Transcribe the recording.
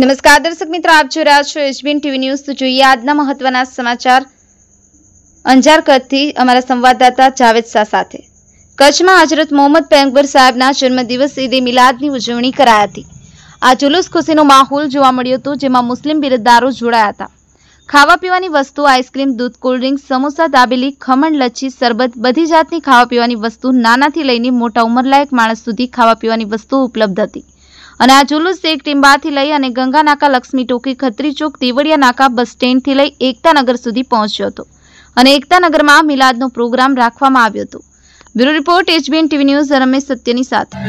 નમસ્કાર દર્શક મિત્રો આપ જોઈ રહ્યા છો એચબીએન ટીવી ન્યૂઝ જોઈએ આજના મહત્વના સમાચાર અંજાર કચ્છથી અમારા સંવાદદાતા જાવેદ શાહ સાથે કચ્છમાં હજરત મોહમ્મદ પેગંબર સાહેબના જન્મદિવસ ઈદે મિલાદની ઉજવણી કરાઈ હતી આ જુલુસ ખુશીનો માહોલ જોવા મળ્યો હતો જેમાં મુસ્લિમ બિરદદારો જોડાયા હતા ખાવા પીવાની વસ્તુ આઈસ્ક્રીમ દૂધ કોલ્ડ્રિંક સમોસા દાબેલી ખમણ લચ્છી શરબત બધી જાતની ખાવા પીવાની વસ્તુ નાનાથી લઈને મોટા ઉંમરલાયક માણસ સુધી ખાવા પીવાની વસ્તુઓ ઉપલબ્ધ હતી અને આ જુલુસ એક ટીંબાથી લઈ અને ગંગા નાકા લક્ષ્મી ટોકી ખત્રી ચોક દેવળિયા નાકા બસ સ્ટેન્ડથી લઈ એકતાનગર સુધી પહોંચ્યો હતો અને એકતાનગરમાં મિલાદનો પ્રોગ્રામ રાખવામાં આવ્યો હતો bureau report HBN TV news Ramesh સત્યની સાથે